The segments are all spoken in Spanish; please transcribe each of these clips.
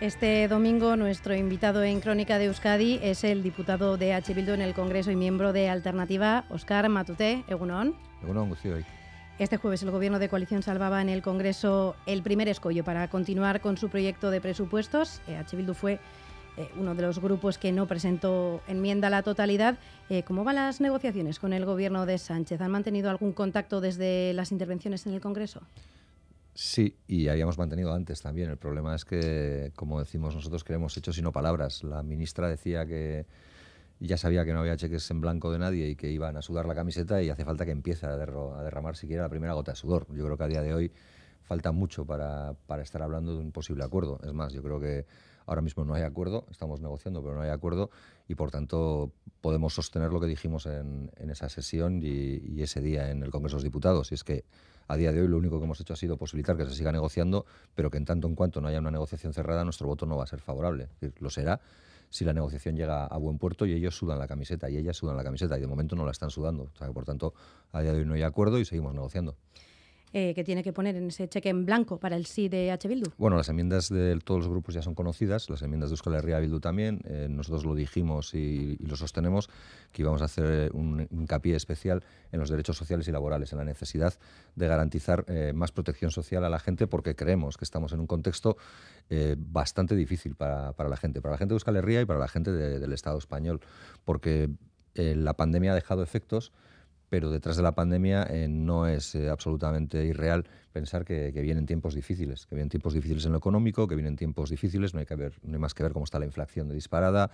Este domingo nuestro invitado en Crónica de Euskadi es el diputado de H. Bildu en el Congreso y miembro de Alternativa, Oscar Matute. Egunon. hoy. Este jueves el Gobierno de coalición salvaba en el Congreso el primer escollo para continuar con su proyecto de presupuestos. Eh, H. Bildu fue eh, uno de los grupos que no presentó enmienda a la totalidad. Eh, ¿Cómo van las negociaciones con el Gobierno de Sánchez? ¿Han mantenido algún contacto desde las intervenciones en el Congreso? Sí, y habíamos mantenido antes también. El problema es que, como decimos nosotros, queremos hechos y no palabras. La ministra decía que ya sabía que no había cheques en blanco de nadie y que iban a sudar la camiseta y hace falta que empiece a, a derramar siquiera la primera gota de sudor. Yo creo que a día de hoy falta mucho para, para, estar hablando de un posible acuerdo. Es más, yo creo que ahora mismo no hay acuerdo, estamos negociando, pero no hay acuerdo y por tanto podemos sostener lo que dijimos en, en esa sesión y, ese día en el Congreso de los Diputados. Y es que a día de hoy lo único que hemos hecho ha sido posibilitar que se siga negociando, pero que en tanto en cuanto no haya una negociación cerrada, nuestro voto no va a ser favorable. lo será si la negociación llega a buen puerto y ellos sudan la camiseta y ellas sudan la camiseta y de momento no la están sudando. sea por tanto a día de hoy no hay acuerdo y seguimos negociando. Eh, que tiene que poner en ese cheque en blanco para el sí de H. Bildu? Bueno, las enmiendas de todos los grupos ya son conocidas, las enmiendas de Euskal Herria Bildu también. Eh, nosotros lo dijimos y, lo sostenemos que íbamos a hacer eh, un hincapié especial en los derechos sociales y laborales, en la necesidad de garantizar más protección social a la gente, porque creemos que estamos en un contexto bastante difícil para, la gente, para la gente de Euskal Herria y para la gente del Estado español, porque la pandemia ha dejado efectos pero detrás de la pandemia eh, no es eh, absolutamente irreal pensar que, vienen tiempos difíciles, que vienen tiempos difíciles en lo económico, que vienen tiempos difíciles, no hay, que ver, no hay más que ver cómo está la inflación de disparada,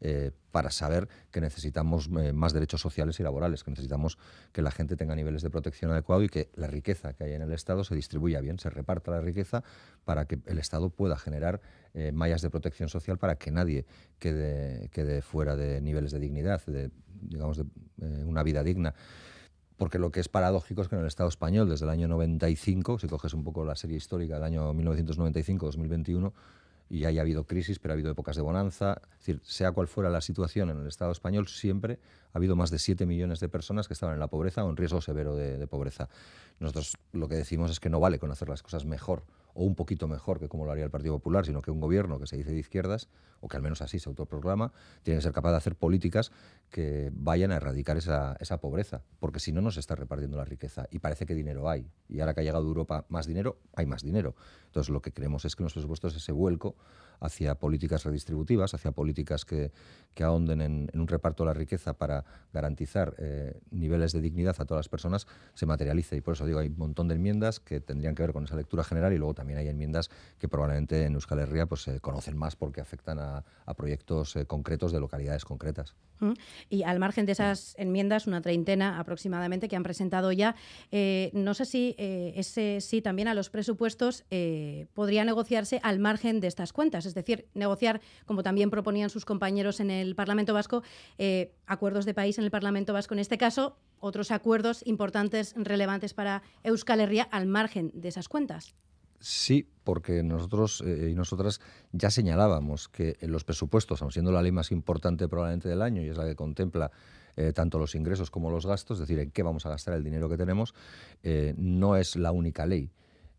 eh, para saber que necesitamos más derechos sociales y laborales, que necesitamos que la gente tenga niveles de protección adecuado y que la riqueza que hay en el Estado se distribuya bien, se reparta la riqueza para que el Estado pueda generar eh, mallas de protección social para que nadie quede, fuera de niveles de dignidad, de, digamos, de eh, una vida digna. Porque lo que es paradójico es que en el Estado español, desde el año 95, si coges un poco la serie histórica del año 1995-2021, y haya habido crisis, pero ha habido épocas de bonanza. decir, sea cual fuera la situación en el Estado español, siempre ha habido más de 7 millones de personas que estaban en la pobreza o en riesgo severo de, de pobreza. Nosotros lo que decimos es que no vale con hacer las cosas mejor o un poquito mejor que como lo haría el Partido Popular, sino que un gobierno que se dice de izquierdas, o que al menos así se autoproclama, tiene que ser capaz de hacer políticas que vayan a erradicar esa, pobreza, porque si no, no se está repartiendo la riqueza y parece que dinero hay. Y ahora que ha llegado Europa más dinero, hay más dinero. Entonces lo que creemos es que en los presupuestos ese vuelco hacia políticas redistributivas, hacia políticas que, ahonden en, un reparto de la riqueza para garantizar eh, niveles de dignidad a todas las personas, se materialice. Y por eso digo, hay un montón de enmiendas que tendrían que ver con esa lectura general y luego también hay enmiendas que probablemente en Euskal Herria pues, se conocen más porque afectan a, proyectos eh, concretos de localidades concretas. Y al margen de esas enmiendas, una treintena aproximadamente que han presentado ya, eh, no sé si ese sí también a los presupuestos podría negociarse al margen de estas cuentas es decir, negociar, como también proponían sus compañeros en el Parlamento Vasco, eh, acuerdos de país en el Parlamento Vasco. En este caso, otros acuerdos importantes, relevantes para Euskal Herria al margen de esas cuentas. Sí, porque nosotros eh, y nosotras ya señalábamos que los presupuestos, aun siendo la ley más importante probablemente del año y es la que contempla eh, tanto los ingresos como los gastos, es decir, en qué vamos a gastar el dinero que tenemos, no es la única ley.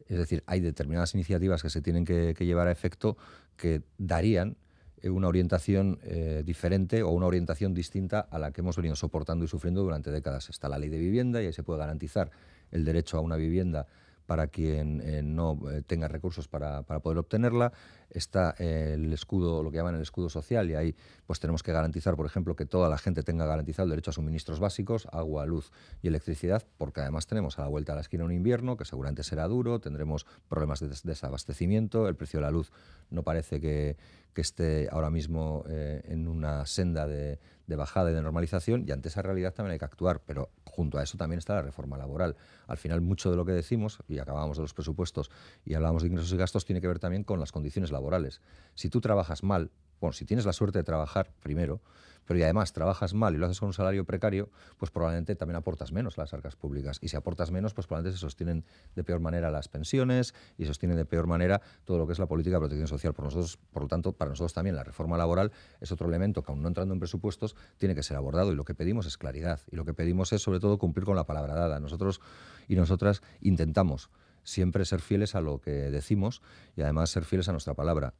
Es decir, hay determinadas iniciativas que se tienen que, llevar a efecto que darían eh, una orientación eh, diferente o una orientación distinta a la que hemos venido soportando y sufriendo durante décadas. Está la ley de vivienda y ahí se puede garantizar el derecho a una vivienda para quien eh, no eh, tenga recursos para, poder obtenerla. Está eh, el escudo, lo que llaman el escudo social, y ahí pues tenemos que garantizar, por ejemplo, que toda la gente tenga garantizado el derecho a suministros básicos, agua, luz y electricidad, porque además tenemos a la vuelta de la esquina un invierno que seguramente será duro, tendremos problemas de desabastecimiento, el precio de la luz no parece que, esté ahora mismo en una senda de, de bajada y de normalización, y ante esa realidad también hay que actuar, pero junto a eso también está la reforma laboral. Al final, mucho de lo que decimos, y acabamos de los presupuestos y hablamos de ingresos y gastos, tiene que ver también con las condiciones laborales. Si tú trabajas mal, bueno, si tienes la suerte de trabajar primero, pero y además trabajas mal y lo haces con un salario precario, pues probablemente también aportas menos a las arcas públicas. Y si aportas menos, pues probablemente se sostienen de peor manera las pensiones y se sostienen de peor manera todo lo que es la política de protección social. Por, nosotros, por lo tanto, para nosotros también la reforma laboral es otro elemento que, aún no entrando en presupuestos, tiene que ser abordado. Y lo que pedimos es claridad. Y lo que pedimos es, sobre todo, cumplir con la palabra dada. Nosotros y nosotras intentamos siempre ser fieles a lo que decimos y además ser fieles a nuestra palabra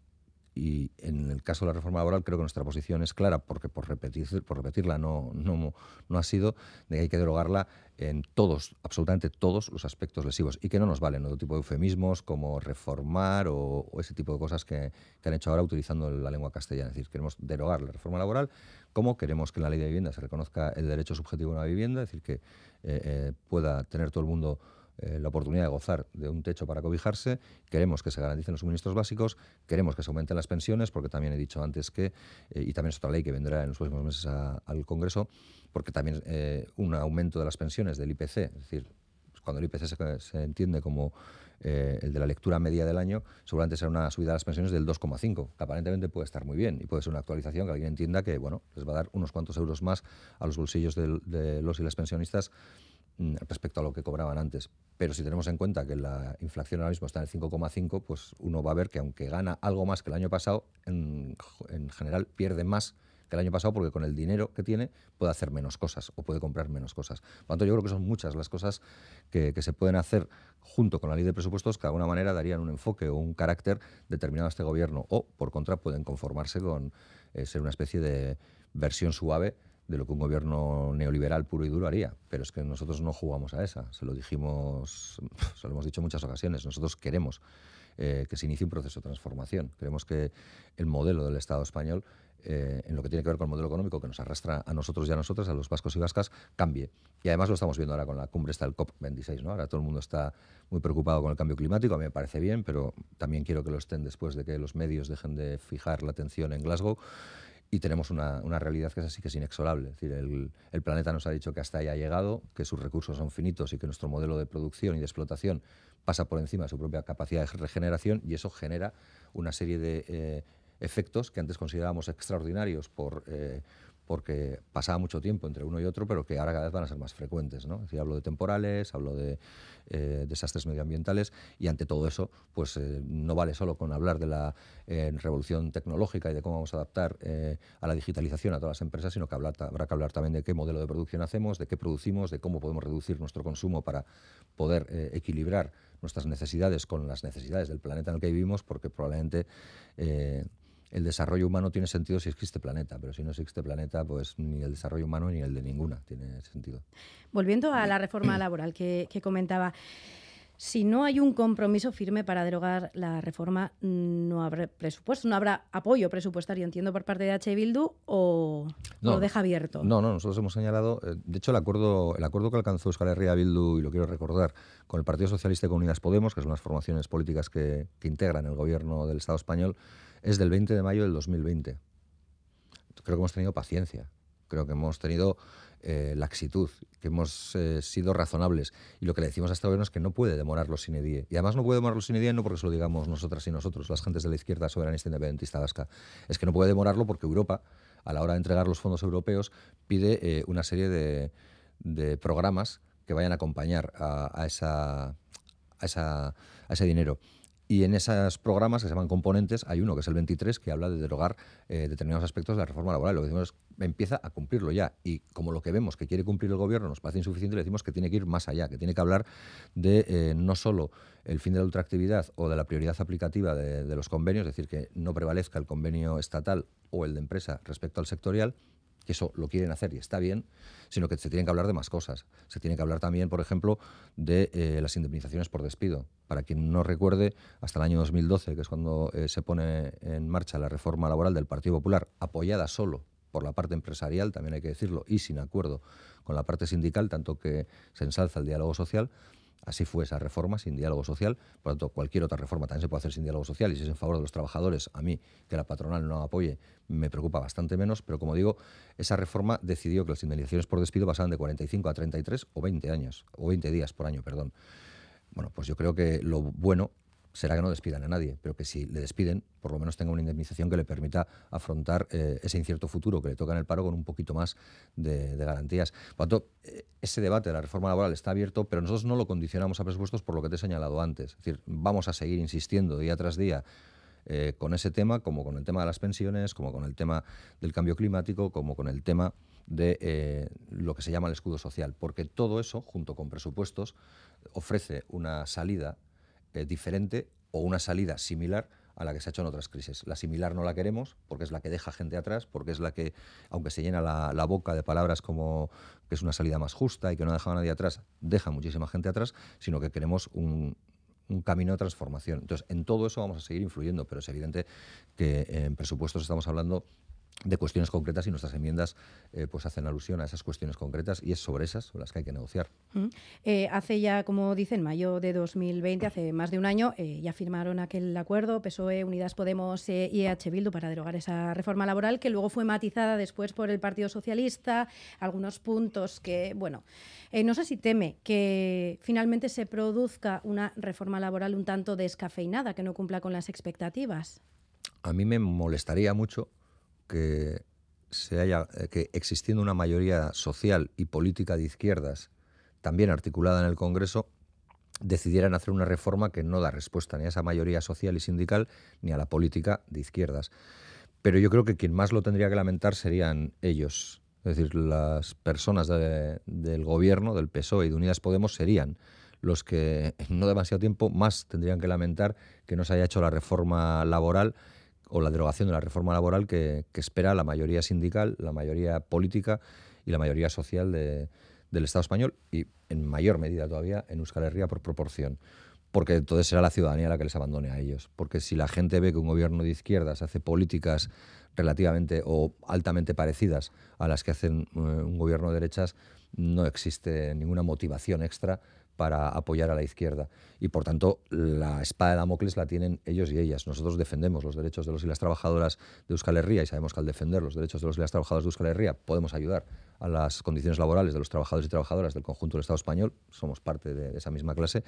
y en el caso de la reforma laboral creo que nuestra posición es clara, porque por, repetir, por repetirla no, no, no ha sido, de que hay que derogarla en todos, absolutamente todos los aspectos lesivos y que no nos valen otro tipo de eufemismos como reformar o, ese tipo de cosas que, han hecho ahora utilizando la lengua castellana. Es decir, queremos derogar la reforma laboral, como queremos que en la ley de vivienda se reconozca el derecho subjetivo a una vivienda, es decir, que eh, eh, pueda tener todo el mundo eh, la oportunidad de gozar de un techo para cobijarse, queremos que se garanticen los suministros básicos, queremos que se aumenten las pensiones, porque también he dicho antes que, eh, y también es otra ley que vendrá en los próximos meses al Congreso, porque también eh, un aumento de las pensiones del IPC, es decir, cuando el IPC se entiende como eh, el de la lectura media del año, seguramente será una subida de las pensiones del 2,5, que aparentemente puede estar muy bien y puede ser una actualización que alguien entienda que bueno, les va a dar unos cuantos euros más a los bolsillos de, los y las pensionistas mm, respecto a lo que cobraban antes. Pero si tenemos en cuenta que la inflación ahora mismo está en el 5,5, pues uno va a ver que aunque gana algo más que el año pasado, en general pierde más que el año pasado porque con el dinero que tiene puede hacer menos cosas o puede comprar menos cosas. Por tanto, yo creo que son muchas las cosas que, se pueden hacer junto con la ley de presupuestos que de alguna manera darían un enfoque o un carácter determinado a este gobierno o, por contra, pueden conformarse con eh, ser una especie de versión suave de lo que un gobierno neoliberal puro y duro haría. Pero es que nosotros no jugamos a esa. Se lo dijimos, se lo hemos dicho en muchas ocasiones. Nosotros queremos eh, que se inicie un proceso de transformación. Queremos que el modelo del Estado español eh, en lo que tiene que ver con el modelo económico que nos arrastra a nosotros y a nosotras, a los vascos y vascas, cambie. Y además lo estamos viendo ahora con la cumbre está el COP26, ¿no? Ahora todo el mundo está muy preocupado con el cambio climático, a mí me parece bien, pero también quiero que lo estén después de que los medios dejen de fijar la atención en Glasgow y tenemos una, realidad que es así que es inexorable. Es decir, el, planeta nos ha dicho que hasta ahí ha llegado, que sus recursos son finitos y que nuestro modelo de producción y de explotación pasa por encima de su propia capacidad de regeneración y eso genera una serie de eh, efectos que antes considerábamos extraordinarios por, eh, porque pasaba mucho tiempo entre uno y otro, pero que ahora cada vez van a ser más frecuentes. ¿no? hablo de temporales, hablo de eh, desastres medioambientales y ante todo eso, pues eh, no vale solo con hablar de la revolución tecnológica y de cómo vamos a adaptar a la digitalización a todas las empresas, sino que habrá que hablar también de qué modelo de producción hacemos, de qué producimos, de cómo podemos reducir nuestro consumo para poder equilibrar nuestras necesidades con las necesidades del planeta en el que vivimos, porque probablemente el desarrollo humano tiene sentido si existe planeta, pero si no existe planeta, pues ni el desarrollo humano ni el de ninguna tiene sentido. Volviendo a la reforma laboral que, que comentaba. Si no hay un compromiso firme para derogar la reforma, no habrá presupuesto, no habrá apoyo presupuestario, entiendo, por parte de H. E Bildu o lo deja abierto. No, no, nosotros hemos señalado, eh, de hecho, el acuerdo, el acuerdo que alcanzó Euskal Herria Bildu, y lo quiero recordar, con el Partido Socialista y con Unidas Podemos, que son las formaciones políticas que, que integran el gobierno del Estado español, es del 20 de mayo del 2020. Creo que hemos tenido paciencia, creo que hemos tenido eh, laxitud, que hemos eh, sido razonables. Y lo que le decimos a este gobierno es que no puede demorarlo sin edie. Y además no puede demorarlo sin edie no porque se lo digamos nosotras y nosotros, las gentes de la izquierda soberanista independentista vasca. Es que no puede demorarlo porque Europa, a la hora de entregar los fondos europeos, pide eh, una serie de, de, programas que vayan a acompañar a, esa, a, esa, a ese dinero. Y en esos programas que se llaman componentes hay uno, que es el 23, que habla de derogar determinados aspectos de la reforma laboral. Lo que decimos es empieza a cumplirlo ya. Y como lo que vemos que quiere cumplir el gobierno nos parece insuficiente, le decimos que tiene que ir más allá, que tiene que hablar de eh, no solo el fin de la ultraactividad o de la prioridad aplicativa de, los convenios, es decir, que no prevalezca el convenio estatal o el de empresa respecto al sectorial, que eso lo quieren hacer y está bien, sino que se tienen que hablar de más cosas. Se tiene que hablar también, por ejemplo, de eh, las indemnizaciones por despido. Para quien no recuerde, hasta el año 2012, que es cuando eh, se pone en marcha la reforma laboral del Partido Popular, apoyada solo por la parte empresarial, también hay que decirlo, y sin acuerdo con la parte sindical, tanto que se ensalza el diálogo social. Así fue esa reforma sin diálogo social. Por lo tanto, cualquier otra reforma también se puede hacer sin diálogo social. Y si es en favor de los trabajadores, a mí que la patronal no apoye, me preocupa bastante menos. Pero como digo, esa reforma decidió que las indemnizaciones por despido pasaran de 45 a 33 o 20 años, o 20 días por año, perdón. Bueno, pues yo creo que lo bueno será que no despidan a nadie, pero que si le despiden, por lo menos tenga una indemnización que le permita afrontar eh, ese incierto futuro que le toca en el paro con un poquito más de, garantías. Por tanto, eh, ese debate de la reforma laboral está abierto, pero nosotros no lo condicionamos a presupuestos por lo que te he señalado antes. Es decir, vamos a seguir insistiendo día tras día eh, con ese tema, como con el tema de las pensiones, como con el tema del cambio climático, como con el tema de lo que se llama el escudo social, porque todo eso, junto con presupuestos, ofrece una salida diferente o una salida similar a la que se ha hecho en otras crisis. La similar no la queremos porque es la que deja gente atrás, porque es la que, aunque se llena la, boca de palabras como que es una salida más justa y que no deja a nadie atrás, deja muchísima gente atrás, sino que queremos un, un camino de transformación. Entonces, en todo eso vamos a seguir influyendo, pero es evidente que en presupuestos estamos hablando de cuestiones concretas y nuestras enmiendas eh, pues hacen alusión a esas cuestiones concretas y es sobre esas sobre las que hay que negociar. Mm. Eh, hace ya, como dicen, mayo de 2020, hace más de un año, eh, ya firmaron aquel acuerdo PSOE, Unidas Podemos y EH Bildu para derogar esa reforma laboral que luego fue matizada después por el Partido Socialista, algunos puntos que, bueno, no sé si teme que finalmente se produzca una reforma laboral un tanto descafeinada que no cumpla con las expectativas. A mí me molestaría mucho que, se haya, eh, que existiendo una mayoría social y política de izquierdas, también articulada en el Congreso, decidieran hacer una reforma que no da respuesta ni a esa mayoría social y sindical ni a la política de izquierdas. Pero yo creo que quien más lo tendría que lamentar serían ellos. Es decir, las personas del gobierno, del PSOE y de Unidas Podemos serían los que en no demasiado tiempo más tendrían que lamentar que no se haya hecho la reforma laboral o la derogación de la reforma laboral que, espera la mayoría sindical, la mayoría política y la mayoría social del Estado español y en mayor medida todavía en Euskal Herria por proporción. Porque entonces será la ciudadanía la que les abandone a ellos. Porque si la gente ve que un gobierno de izquierdas hace políticas relativamente o altamente parecidas a las que hacen eh, un gobierno de derechas, no existe ninguna motivación extra para apoyar a la izquierda. Y por tanto, la espada de Damocles la tienen ellos y ellas. Nosotros defendemos los derechos de los y las trabajadoras de Euskal Herria y sabemos que al defender los derechos de los y las trabajadoras de Euskal Herria podemos ayudar a las condiciones laborales de los trabajadores y trabajadoras del conjunto del Estado español. Somos parte de esa misma clase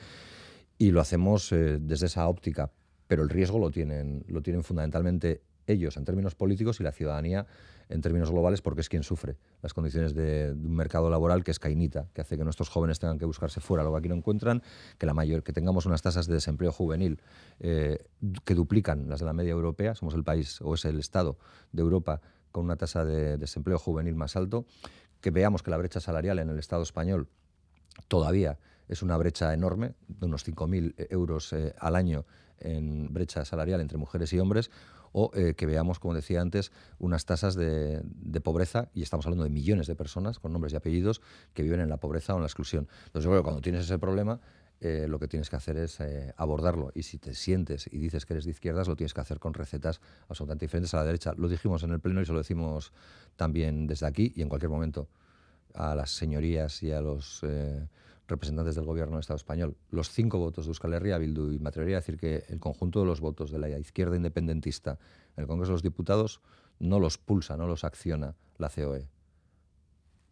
y lo hacemos eh, desde esa óptica. Pero el riesgo lo tienen, lo tienen fundamentalmente ellos en términos políticos y la ciudadanía en términos globales porque es quien sufre las condiciones de, un mercado laboral que es cainita, que hace que nuestros jóvenes tengan que buscarse fuera lo que aquí no encuentran, que, la mayor, que tengamos unas tasas de desempleo juvenil eh, que duplican las de la media europea, somos el país o es el Estado de Europa con una tasa de desempleo juvenil más alto, que veamos que la brecha salarial en el Estado español todavía es una brecha enorme, de unos 5.000 euros eh, al año en brecha salarial entre mujeres y hombres, o eh, que veamos, como decía antes, unas tasas de, pobreza, y estamos hablando de millones de personas con nombres y apellidos que viven en la pobreza o en la exclusión. Entonces, yo creo que cuando tienes ese problema, eh, lo que tienes que hacer es eh, abordarlo. Y si te sientes y dices que eres de izquierdas, lo tienes que hacer con recetas absolutamente diferentes a la derecha. Lo dijimos en el Pleno y se lo decimos también desde aquí y en cualquier momento a las señorías y a los representantes del gobierno del Estado español. Los cinco votos de Euskal Herria Bildu, y me atrevería decir que el conjunto de los votos de la izquierda independentista en el Congreso de los Diputados no los pulsa, no los acciona la COE.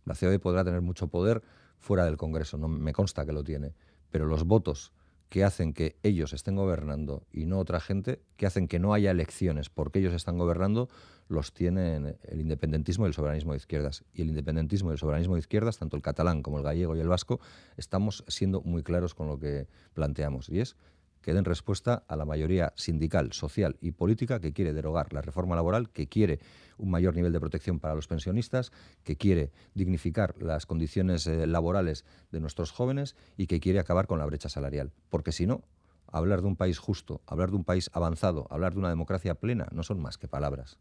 La COE podrá tener mucho poder fuera del Congreso, no me consta que lo tiene, pero los votos que hacen que ellos estén gobernando y no otra gente, que hacen que no haya elecciones porque ellos están gobernando, los tienen el independentismo y el soberanismo de izquierdas. Y el independentismo y el soberanismo de izquierdas, tanto el catalán como el gallego y el vasco, estamos siendo muy claros con lo que planteamos. Y es que den respuesta a la mayoría sindical, social y política que quiere derogar la reforma laboral, que quiere un mayor nivel de protección para los pensionistas, que quiere dignificar las condiciones eh, laborales de nuestros jóvenes y que quiere acabar con la brecha salarial. Porque si no, hablar de un país justo, hablar de un país avanzado, hablar de una democracia plena, no son más que palabras.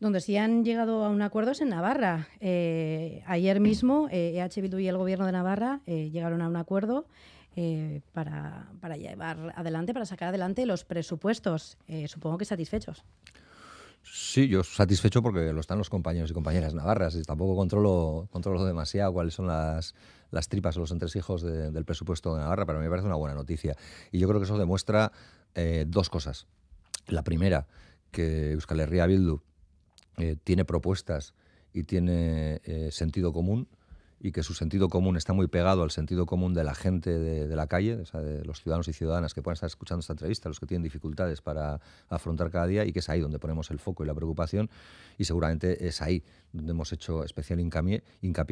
donde sí han llegado a un acuerdo es en Navarra. Eh, ayer mismo, eh, e Bildu y el Gobierno de Navarra eh, llegaron a un acuerdo eh, para, llevar adelante, para sacar adelante los presupuestos, eh, supongo que satisfechos. Sí, yo satisfecho porque lo están los compañeros y compañeras navarras. Y tampoco controlo, controlo demasiado cuáles son las, tripas o los entresijos del presupuesto de Navarra, pero me parece una buena noticia. Y yo creo que eso demuestra eh, dos cosas. La primera, que Euskal Herria Bildu tiene propuestas y tiene sentido común y que su sentido común está muy pegado al sentido común de la gente de, la calle, de los ciudadanos y ciudadanas que puedan estar escuchando esta entrevista, los que tienen dificultades para afrontar cada día y que es ahí donde ponemos el foco y la preocupación y seguramente es ahí donde hemos hecho especial hincapié,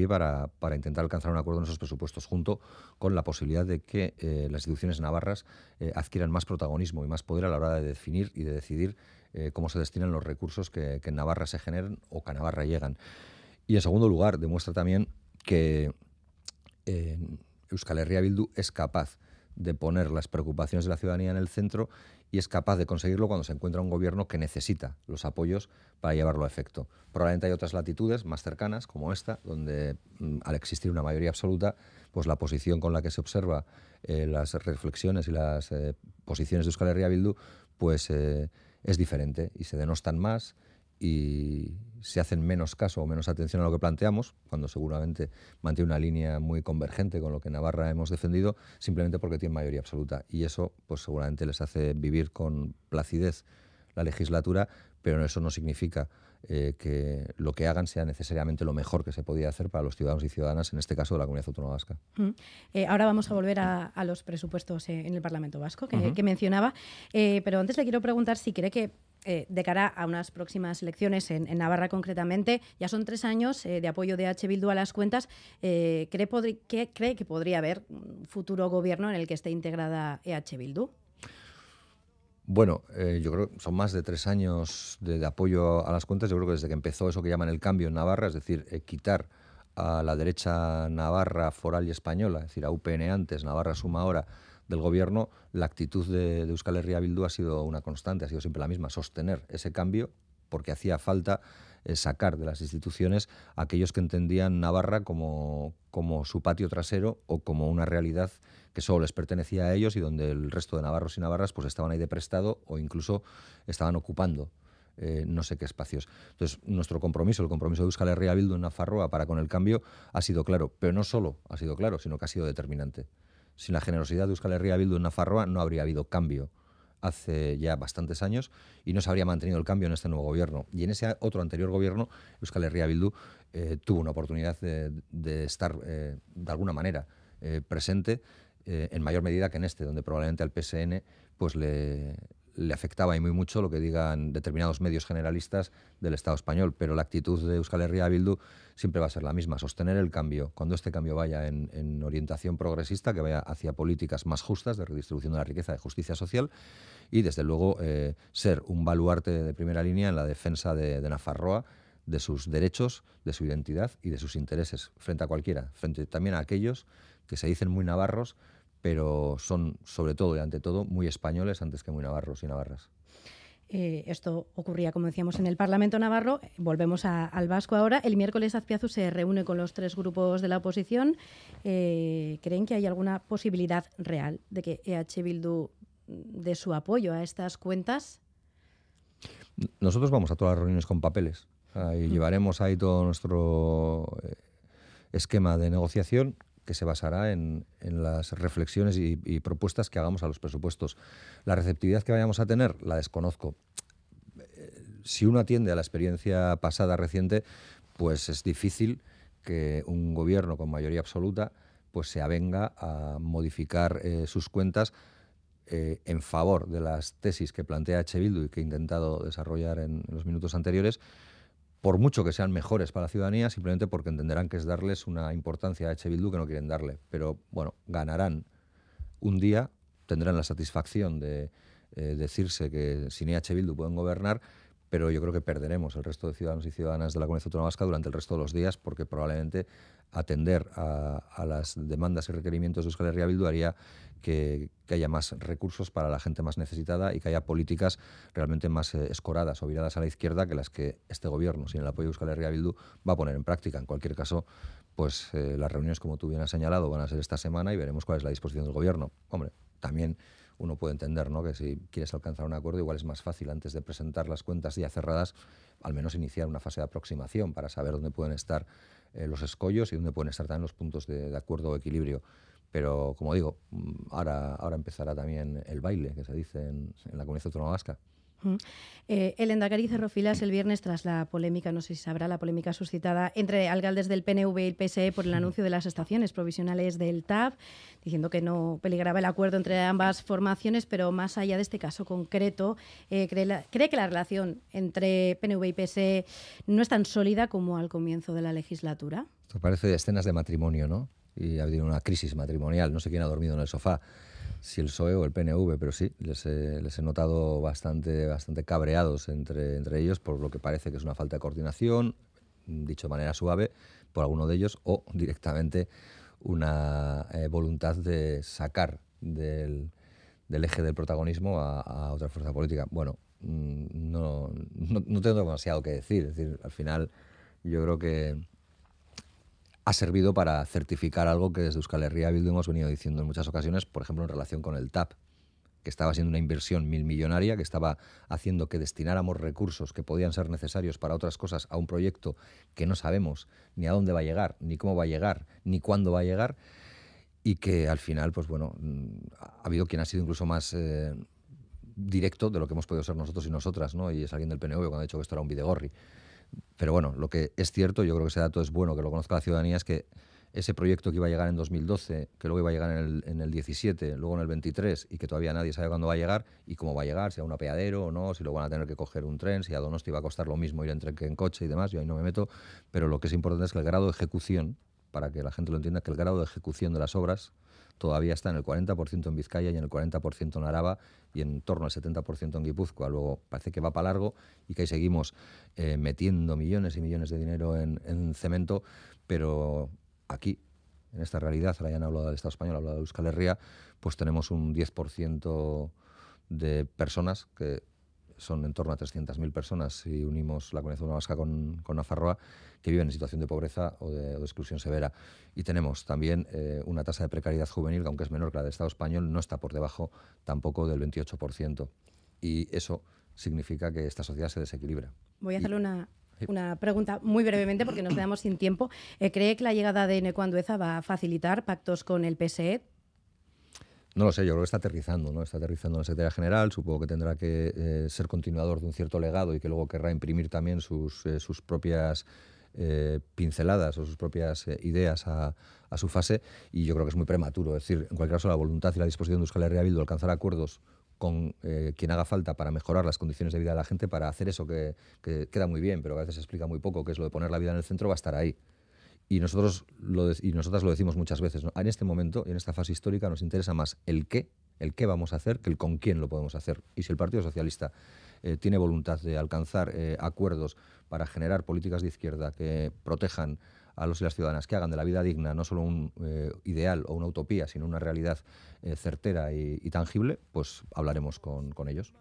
para, intentar alcanzar un acuerdo en esos presupuestos, junto con la posibilidad de que eh, las instituciones navarras eh, adquieran más protagonismo y más poder a la hora de definir y de decidir eh, cómo se destinan los recursos que, que en Navarra se generen o que a Navarra llegan. Y en segundo lugar, demuestra también que eh, Euskal Herria Bildu es capaz de poner las preocupaciones de la ciudadanía en el centro y es capaz de conseguirlo cuando se encuentra un gobierno que necesita los apoyos para llevarlo a efecto. Probablemente hay otras latitudes más cercanas, como esta, donde mm, al existir una mayoría absoluta, pues la posición con la que se observa eh, las reflexiones y las eh, posiciones de Euskal Herria Bildu, pues es diferente y se denostan más y se hacen menos caso o menos atención a lo que planteamos, cuando seguramente mantiene una línea muy convergente con lo que Navarra hemos defendido, simplemente porque tiene mayoría absoluta. Y eso, pues seguramente les hace vivir con placidez la legislatura, pero eso no significa eh, que lo que hagan sea necesariamente lo mejor que se podía hacer para los ciudadanos y ciudadanas, en este caso de la comunidad autónoma vasca. Mm. Eh, ahora vamos a volver a, los presupuestos eh, en el Parlamento vasco que mencionaba, pero antes le quiero preguntar si cree que eh, de cara a unas próximas elecciones en, Navarra concretamente. Ya son tres años eh, de apoyo de H. Bildu a las cuentas. Eh, ¿cree, que, podría haber un futuro gobierno en el que esté integrada EH Bildu? Bueno, yo creo que son más de tres años de, apoyo a las cuentas. Yo creo que desde que empezó eso que llaman el cambio en Navarra, es decir, quitar a la derecha navarra, foral y española, es decir, a UPN antes, Navarra Suma ahora, del gobierno, la actitud de, Euskal Herria Bildu ha sido una constante, ha sido siempre la misma, sostener ese cambio porque hacía falta eh, sacar de las instituciones a aquellos que entendían Navarra como, como su patio trasero o como una realidad que solo les pertenecía a ellos y donde el resto de navarros y navarras pues estaban ahí de prestado o incluso estaban ocupando eh, no sé qué espacios. Entonces, nuestro compromiso, el compromiso de Euskal Herria Bildu en Nafarroa para con el cambio ha sido claro, pero no solo ha sido claro, sino que ha sido determinante. Sin la generosidad de Euskal Herria Bildu en Nafarroa no habría habido cambio hace ya bastantes años y no se habría mantenido el cambio en este nuevo gobierno. Y en ese otro anterior gobierno, Euskal Herria Bildu eh, tuvo una oportunidad de, estar, eh, de alguna manera, eh, presente en mayor medida que en este, donde probablemente al PSN pues le, le afectaba y muy mucho lo que digan determinados medios generalistas del Estado español, pero la actitud de Euskal Herria Bildu siempre va a ser la misma, sostener el cambio, cuando este cambio vaya en, orientación progresista, que vaya hacia políticas más justas de redistribución de la riqueza, de justicia social, y desde luego eh, ser un baluarte de primera línea en la defensa de, de Nafarroa, de sus derechos, de su identidad y de sus intereses, frente a cualquiera, frente también a aquellos que se dicen muy navarros, pero son sobre todo y ante todo muy españoles antes que muy navarros y navarras. Eh, esto ocurría, como decíamos, en el Parlamento Navarro. Volvemos al Vasco ahora. El miércoles Azpiazu se reúne con los tres grupos de la oposición. Eh, ¿Creen que hay alguna posibilidad real de que EH Bildu mm, dé su apoyo a estas cuentas? Nosotros vamos a todas las reuniones con papeles. y mm. Llevaremos ahí todo nuestro eh, esquema de negociación que se basará en, las reflexiones y, propuestas que hagamos a los presupuestos. La receptividad que vayamos a tener la desconozco. Eh, si uno atiende a la experiencia pasada reciente, pues es difícil que un gobierno con mayoría absoluta pues se avenga a modificar eh, sus cuentas eh, en favor de las tesis que plantea H. y que he intentado desarrollar en los minutos anteriores, por mucho que sean mejores para la ciudadanía, simplemente porque entenderán que es darles una importancia a Eche que no quieren darle. Pero bueno, ganarán un día, tendrán la satisfacción de eh, decirse que sin Echevildú Bildu pueden gobernar pero yo creo que perderemos el resto de ciudadanos y ciudadanas de la comunidad autónoma durante el resto de los días, porque probablemente atender a, las demandas y requerimientos de Euskal Herria Bildu haría que, haya más recursos para la gente más necesitada y que haya políticas realmente más eh, escoradas o viradas a la izquierda que las que este gobierno, sin el apoyo de Euskal Herria va a poner en práctica. En cualquier caso, pues eh, las reuniones, como tú bien has señalado, van a ser esta semana y veremos cuál es la disposición del gobierno. Hombre, también uno puede entender ¿no? que si quieres alcanzar un acuerdo, igual es más fácil antes de presentar las cuentas ya cerradas, al menos iniciar una fase de aproximación para saber dónde pueden estar eh, los escollos y dónde pueden estar también los puntos de, acuerdo o equilibrio. Pero, como digo, mm, ahora, ahora empezará también el baile, que se dice en, en la comunidad autónoma vasca. Eh, el Endacar cerró filas el viernes tras la polémica, no sé si sabrá, la polémica suscitada entre alcaldes del PNV y el PSE por el anuncio de las estaciones provisionales del TAP, diciendo que no peligraba el acuerdo entre ambas formaciones, pero más allá de este caso concreto, eh, cree, cree, que la relación entre PNV y PSE no es tan sólida como al comienzo de la legislatura. Esto parece de escenas de matrimonio, ¿no? y ha habido una crisis matrimonial. No sé quién ha dormido en el sofá, si el PSOE o el PNV, pero sí, les he, les he notado bastante, bastante cabreados entre, entre ellos por lo que parece que es una falta de coordinación, dicho de manera suave, por alguno de ellos, o directamente una eh, voluntad de sacar del, eje del protagonismo a, otra fuerza política. Bueno, mm, no, no tengo demasiado que decir. Es decir, al final yo creo que ha servido para certificar algo que desde Euskal Herria Bildu hemos venido diciendo en muchas ocasiones, por ejemplo, en relación con el TAP, que estaba siendo una inversión mil millonaria, que estaba haciendo que destináramos recursos que podían ser necesarios para otras cosas a un proyecto que no sabemos ni a dónde va a llegar, ni cómo va a llegar, ni cuándo va a llegar, y que al final, pues bueno, mm, ha habido quien ha sido incluso más eh, directo de lo que hemos podido ser nosotros y nosotras, ¿no? Y es alguien del PNV cuando ha dicho que esto era un videgorri. Pero bueno, lo que es cierto, yo creo que ese dato es bueno que lo conozca la ciudadanía, es que ese proyecto que iba a llegar en 2012, que luego iba a llegar en el, 17, luego en el 23 y que todavía nadie sabe cuándo va a llegar y cómo va a llegar, si a un apeadero o no, si lo van a tener que coger un tren, si a Donosti va a costar lo mismo ir en tren que en coche y demás, yo ahí no me meto, pero lo que es importante es que el grado de ejecución, para que la gente lo entienda, que el grado de ejecución de las obras todavía está en el 40% en Vizcaya y en el 40% en Araba y en torno al 70% en Guipúzcoa. Luego parece que va para largo y que ahí seguimos eh, metiendo millones y millones de dinero en, cemento, pero aquí en esta realidad, ahora ya han del Estado español, hablado de Euskal Herria, pues tenemos un 10% de personas que son en torno a 300.000 personas, si unimos la comunidad una vasca con, con Nafarroa, que viven en situación de pobreza o de, exclusión severa. Y tenemos también eh, una tasa de precariedad juvenil, que aunque es menor que la del Estado español, no está por debajo tampoco del 28%. Y eso significa que esta sociedad se desequilibra. Voy a hacerle una, una pregunta muy brevemente porque nos quedamos sin tiempo. Eh, ¿Cree que la llegada de Necuandueza va a facilitar pactos con el PSE? No lo sé, yo creo que está aterrizando, ¿no? Está aterrizando en la Secretaría General, supongo que tendrá que eh, ser continuador de un cierto legado y que luego querrá imprimir también sus, eh, sus propias eh, pinceladas o sus propias ideas a, su fase y yo creo que es muy prematuro. Es decir, en cualquier caso, la voluntad y la disposición de Euskal Herria Bildu alcanzar acuerdos con quien haga falta para mejorar las condiciones de vida de la gente, para hacer eso que, que, queda muy bien, pero que a veces explica muy poco, que es lo de poner la vida en el centro, va a estar ahí y nosotros lo y nosotras lo decimos muchas veces, en este momento, en esta fase histórica, nos interesa más el qué, el qué vamos a hacer, que el con quién lo podemos hacer. Y si el Partido Socialista eh, tiene voluntad de alcanzar eh, acuerdos para generar políticas de izquierda que protejan a los y las ciudadanas, que hagan de la vida digna no solo un eh, ideal o una utopía, sino una realidad certera y, tangible, pues hablaremos con, ellos.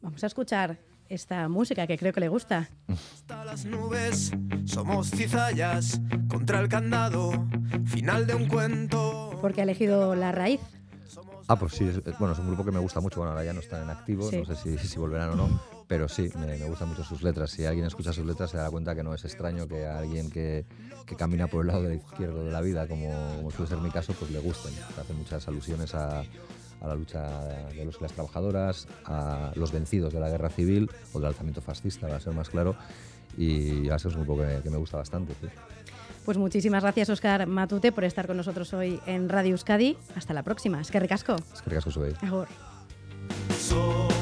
Vamos a escuchar esta música que creo que le gusta. nubes, somos cizallas contra el candado, final de un cuento. Porque ha elegido la raíz. Ah, pues sí, es, bueno, es un grupo que me gusta mucho. Bueno, ahora ya no están en activo, no sé si, volverán o no, pero sí, me, me, gustan mucho sus letras. Si alguien escucha sus letras se dará cuenta que no es extraño que a alguien que, que camina por el lado de izquierdo de la vida, como, suele ser mi caso, pues le gusten. Hace muchas alusiones a, a la lucha de los las trabajadoras, a los vencidos de la guerra civil o del alzamiento fascista, para ser más claro, y eso es un poco que, me gusta bastante. Pues muchísimas gracias, Oscar Matute, por estar con nosotros hoy en Radio Euskadi. Hasta la próxima. Es que ricasco. Es que ricasco, soy.